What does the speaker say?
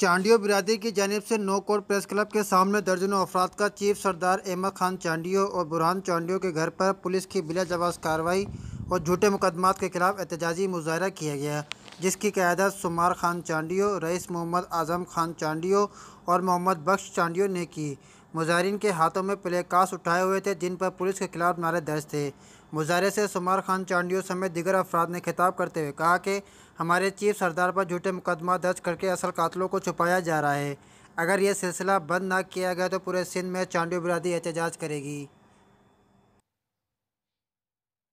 चांडियो बिरादरी की जानब से नो कोर्ट प्रेस क्लब के सामने दर्जनों अफराद का चीफ सरदार अहमद खान चांडियो और बुरहान चांडियो के घर पर पुलिस की बिला जवाब कार्रवाई और झूठे मुकदमात के खिलाफ एहतजाजी मुजाहरा किया गया जिसकी क्यादत सुमार खान चांडियो रईस मोहम्मद आजम खान चांडियो और मोहम्मद बख्श चांडियो ने की मुजाहरीन के हाथों में प्ले उठाए हुए थे जिन पर पुलिस के खिलाफ नारे दर्ज थे मुजाहरे से शुमार खान चांडियो समेत दिगर अफराद ने खिताब करते हुए कहा कि हमारे चीफ सरदार पर झूठे मुकदमा दर्ज करके असल कातलों को छुपाया जा रहा है अगर यह सिलसिला बंद ना किया गया तो पूरे सिंध में चांडियो बिरादी एहतजाज करेगी